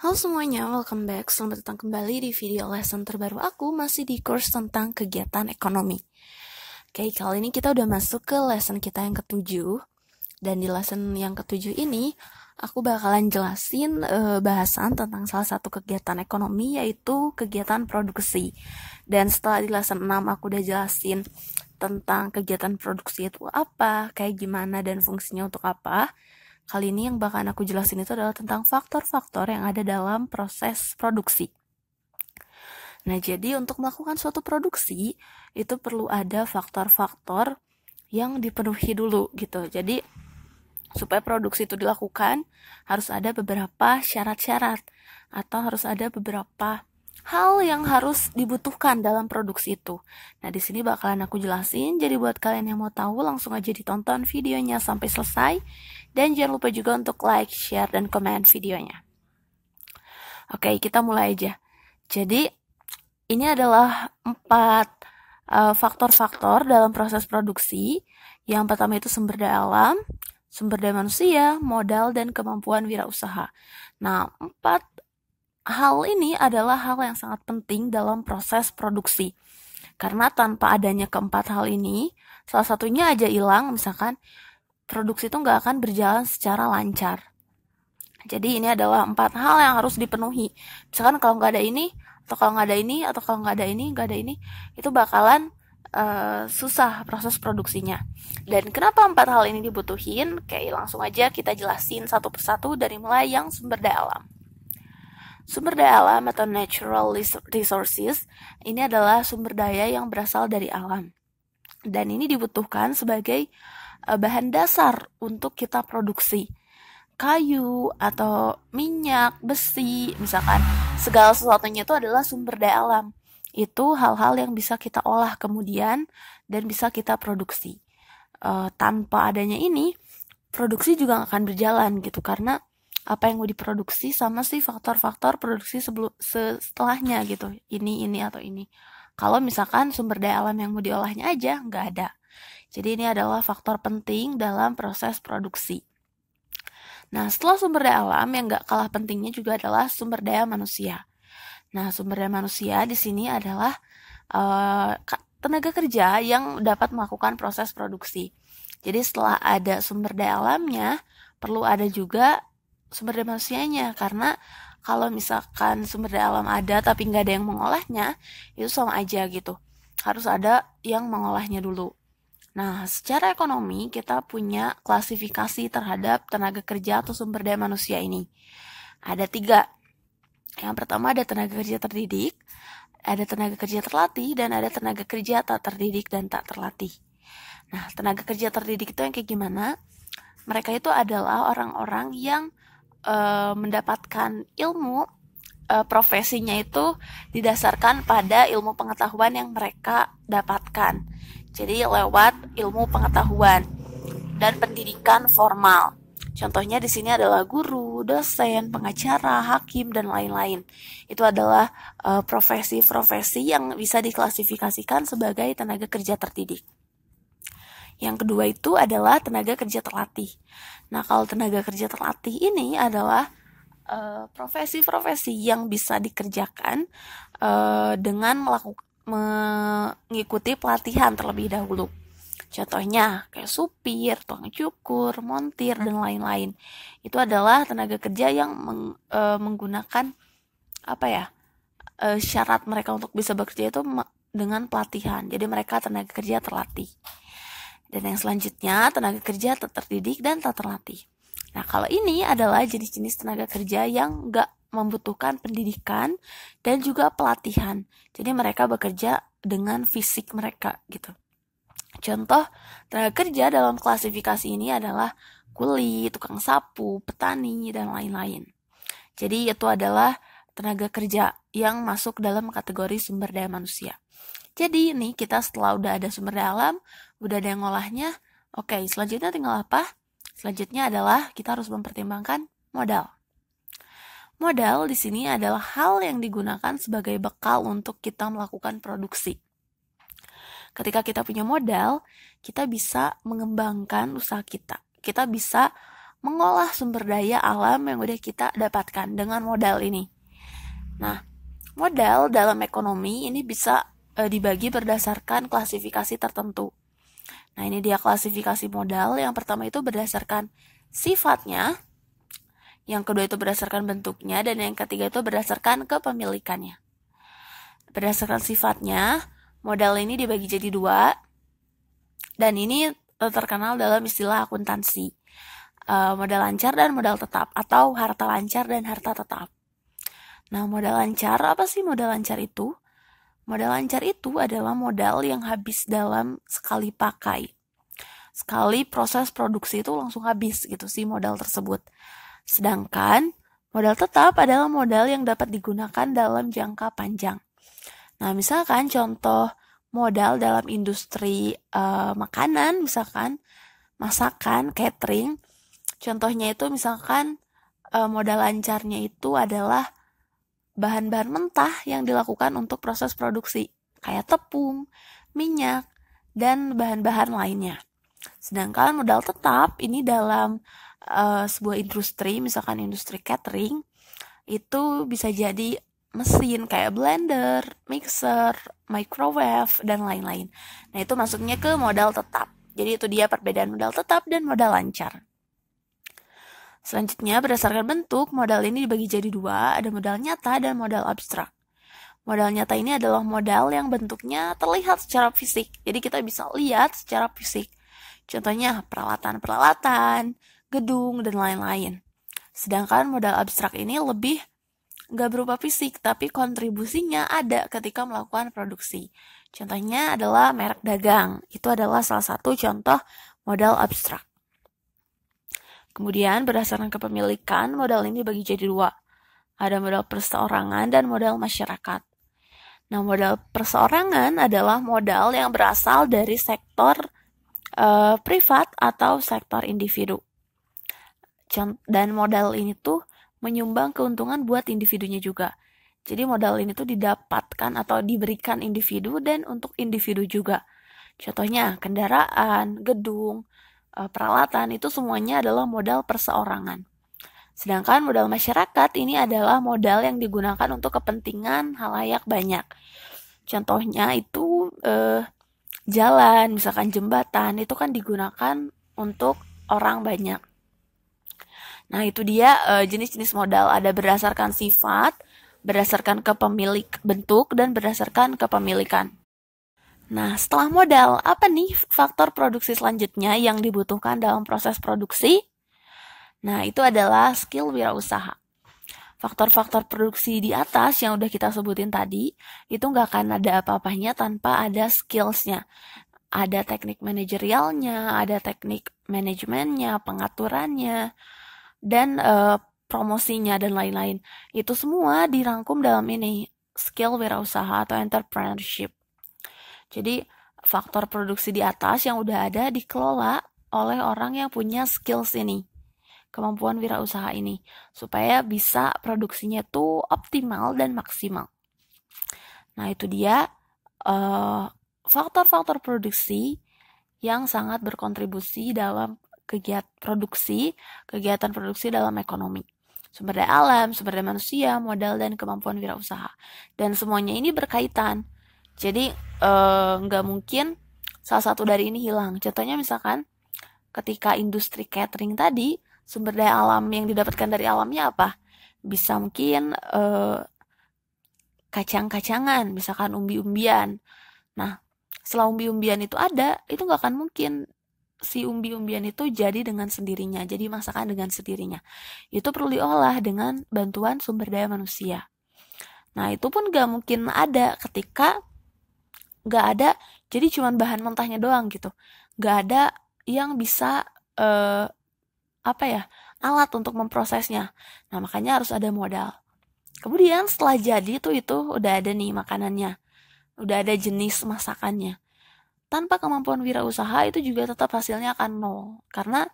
Halo semuanya, welcome back. Selamat datang kembali di video lesson terbaru aku masih di course tentang kegiatan ekonomi. Oke, kali ini kita udah masuk ke lesson kita yang ketujuh. Dan di lesson yang ketujuh ini, aku bakalan jelasin e, bahasan tentang salah satu kegiatan ekonomi yaitu kegiatan produksi. Dan setelah di lesson 6 aku udah jelasin tentang kegiatan produksi itu apa, kayak gimana dan fungsinya untuk apa. Kali ini yang bakal aku jelasin itu adalah tentang faktor-faktor yang ada dalam proses produksi. Nah, jadi untuk melakukan suatu produksi itu perlu ada faktor-faktor yang dipenuhi dulu gitu. Jadi supaya produksi itu dilakukan harus ada beberapa syarat-syarat atau harus ada beberapa hal yang harus dibutuhkan dalam produksi itu. Nah, di sini bakalan aku jelasin. Jadi buat kalian yang mau tahu langsung aja ditonton videonya sampai selesai dan jangan lupa juga untuk like, share, dan komen videonya. Oke, kita mulai aja. Jadi, ini adalah empat eh, faktor-faktor uh, dalam proses produksi. Yang pertama itu sumber daya alam, sumber daya manusia, modal, dan kemampuan wirausaha. Nah, empat hal ini adalah hal yang sangat penting dalam proses produksi. Karena tanpa adanya keempat hal ini, salah satunya aja hilang, misalkan produksi itu nggak akan berjalan secara lancar. Jadi ini adalah empat hal yang harus dipenuhi. Misalkan kalau nggak ada ini, atau kalau nggak ada ini, atau kalau nggak ada ini, nggak ada ini, itu bakalan uh, susah proses produksinya. Dan kenapa empat hal ini dibutuhin? Kayak langsung aja kita jelasin satu persatu dari mulai yang sumber daya alam. Sumber daya alam atau natural resources ini adalah sumber daya yang berasal dari alam. Dan ini dibutuhkan sebagai Eh, bahan dasar untuk kita produksi kayu atau minyak, besi, misalkan segala sesuatunya itu adalah sumber daya alam. Itu hal-hal yang bisa kita olah kemudian dan bisa kita produksi. E, tanpa adanya ini, produksi juga akan berjalan gitu karena apa yang mau diproduksi sama sih faktor-faktor produksi sebelum setelahnya gitu. Ini, ini atau ini. Kalau misalkan sumber daya alam yang mau diolahnya aja nggak ada jadi ini adalah faktor penting dalam proses produksi. Nah, setelah sumber daya alam yang gak kalah pentingnya juga adalah sumber daya manusia. Nah, sumber daya manusia di sini adalah uh, tenaga kerja yang dapat melakukan proses produksi. Jadi setelah ada sumber daya alamnya, perlu ada juga sumber daya manusianya karena kalau misalkan sumber daya alam ada tapi nggak ada yang mengolahnya, itu sama aja gitu. Harus ada yang mengolahnya dulu. Nah, secara ekonomi kita punya klasifikasi terhadap tenaga kerja atau sumber daya manusia ini. Ada tiga. Yang pertama ada tenaga kerja terdidik, ada tenaga kerja terlatih, dan ada tenaga kerja tak terdidik dan tak terlatih. Nah, tenaga kerja terdidik itu yang kayak gimana? Mereka itu adalah orang-orang yang e, mendapatkan ilmu e, profesinya itu didasarkan pada ilmu pengetahuan yang mereka dapatkan jadi lewat ilmu pengetahuan dan pendidikan formal. Contohnya di sini adalah guru, dosen, pengacara, hakim, dan lain-lain. Itu adalah eh, profesi-profesi uh, yang bisa diklasifikasikan sebagai tenaga kerja terdidik. Yang kedua itu adalah tenaga kerja terlatih. Nah, kalau tenaga kerja terlatih ini adalah eh, profesi-profesi uh, yang bisa dikerjakan uh, dengan melakukan mengikuti pelatihan terlebih dahulu. Contohnya kayak supir, tukang cukur, montir dan hmm. lain-lain. Itu adalah tenaga kerja yang meng, e, menggunakan apa ya? E, syarat mereka untuk bisa bekerja itu dengan pelatihan. Jadi mereka tenaga kerja terlatih. Dan yang selanjutnya tenaga kerja terdidik dan tak terlatih. Nah, kalau ini adalah jenis-jenis tenaga kerja yang nggak membutuhkan pendidikan dan juga pelatihan. Jadi mereka bekerja dengan fisik mereka gitu. Contoh tenaga kerja dalam klasifikasi ini adalah kuli, tukang sapu, petani, dan lain-lain. Jadi itu adalah tenaga kerja yang masuk dalam kategori sumber daya manusia. Jadi ini kita setelah udah ada sumber daya alam, udah ada yang ngolahnya, oke selanjutnya tinggal apa? Selanjutnya adalah kita harus mempertimbangkan modal. Modal di sini adalah hal yang digunakan sebagai bekal untuk kita melakukan produksi. Ketika kita punya modal, kita bisa mengembangkan usaha kita. Kita bisa mengolah sumber daya alam yang udah kita dapatkan dengan modal ini. Nah, modal dalam ekonomi ini bisa e, dibagi berdasarkan klasifikasi tertentu. Nah, ini dia klasifikasi modal. Yang pertama itu berdasarkan sifatnya, yang kedua itu berdasarkan bentuknya, dan yang ketiga itu berdasarkan kepemilikannya. Berdasarkan sifatnya, modal ini dibagi jadi dua, dan ini terkenal dalam istilah akuntansi. Eh, modal lancar dan modal tetap atau harta lancar dan harta tetap. Nah, modal lancar apa sih modal lancar itu? Modal lancar itu adalah modal yang habis dalam sekali pakai. Sekali proses produksi itu langsung habis gitu sih modal tersebut. Sedangkan modal tetap adalah modal yang dapat digunakan dalam jangka panjang. Nah, misalkan contoh modal dalam industri uh, makanan, misalkan masakan, catering. Contohnya itu misalkan uh, modal lancarnya itu adalah bahan-bahan mentah yang dilakukan untuk proses produksi, kayak tepung, minyak, dan bahan-bahan lainnya. Sedangkan modal tetap ini dalam Eh, sebuah industri misalkan industri catering itu bisa jadi mesin kayak blender, mixer, microwave dan lain-lain. Nah, itu masuknya ke modal tetap. Jadi itu dia perbedaan modal tetap dan modal lancar. Selanjutnya, berdasarkan bentuk, modal ini dibagi jadi dua, ada modal nyata dan modal abstrak. Modal nyata ini adalah modal yang bentuknya terlihat secara fisik, jadi kita bisa lihat secara fisik. Contohnya peralatan-peralatan, gedung, dan lain-lain. Sedangkan modal abstrak ini lebih nggak berupa fisik, tapi kontribusinya ada ketika melakukan produksi. Contohnya adalah merek dagang. Itu adalah salah satu contoh modal abstrak. Kemudian berdasarkan kepemilikan, modal ini bagi jadi dua. Ada modal perseorangan dan modal masyarakat. Nah, modal perseorangan adalah modal yang berasal dari sektor uh, privat atau sektor individu dan modal ini tuh menyumbang keuntungan buat individunya juga. Jadi modal ini tuh didapatkan atau diberikan individu dan untuk individu juga. Contohnya kendaraan, gedung, eh, peralatan itu semuanya adalah modal perseorangan. Sedangkan modal masyarakat ini adalah modal yang digunakan untuk kepentingan halayak banyak. Contohnya itu eh, jalan, misalkan jembatan itu kan digunakan untuk orang banyak. Nah, itu dia eh, jenis-jenis modal ada berdasarkan sifat, berdasarkan kepemilik bentuk dan berdasarkan kepemilikan. Nah, setelah modal, apa nih faktor produksi selanjutnya yang dibutuhkan dalam proses produksi? Nah, itu adalah skill wirausaha. Faktor-faktor produksi di atas yang udah kita sebutin tadi, itu nggak akan ada apa-apanya tanpa ada skillsnya. Ada teknik manajerialnya, ada teknik manajemennya, pengaturannya, dan uh, promosinya dan lain-lain. Itu semua dirangkum dalam ini skill wirausaha atau entrepreneurship. Jadi faktor produksi di atas yang udah ada dikelola oleh orang yang punya skills ini kemampuan wirausaha ini supaya bisa produksinya tuh optimal dan maksimal. Nah itu dia eh, faktor-faktor uh, faktor -faktor produksi yang sangat berkontribusi dalam kegiatan produksi, kegiatan produksi dalam ekonomi sumber daya alam, sumber daya manusia, modal dan kemampuan wirausaha. Dan semuanya ini berkaitan. Jadi eh, nggak e, mungkin salah satu dari ini hilang. Contohnya misalkan ketika industri catering tadi sumber daya alam yang didapatkan dari alamnya apa? Bisa mungkin e, kacang-kacangan, misalkan umbi-umbian. Nah, setelah umbi-umbian itu ada, itu nggak akan mungkin si umbi-umbian itu jadi dengan sendirinya, jadi masakan dengan sendirinya. Itu perlu diolah dengan bantuan sumber daya manusia. Nah itu pun gak mungkin ada ketika gak ada, jadi cuman bahan mentahnya doang gitu. Gak ada yang bisa eh, apa ya alat untuk memprosesnya. Nah makanya harus ada modal. Kemudian setelah jadi tuh itu udah ada nih makanannya, udah ada jenis masakannya tanpa kemampuan wirausaha itu juga tetap hasilnya akan nol karena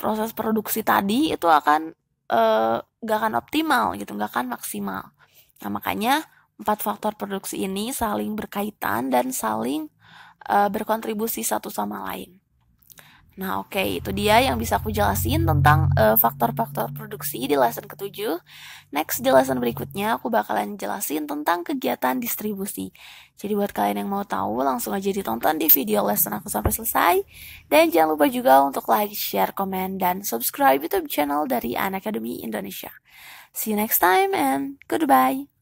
proses produksi tadi itu akan uh, eh, gak akan optimal gitu gak akan maksimal nah makanya empat faktor produksi ini saling berkaitan dan saling uh, berkontribusi satu sama lain Nah, oke, okay, itu dia yang bisa aku jelasin tentang eh, faktor-faktor uh, produksi di lesson ketujuh. Next, di lesson berikutnya aku bakalan jelasin tentang kegiatan distribusi. Jadi buat kalian yang mau tahu, langsung aja ditonton di video lesson aku sampai selesai. Dan jangan lupa juga untuk like, share, komen, dan subscribe YouTube channel dari Anakademi Academy Indonesia. See you next time and goodbye.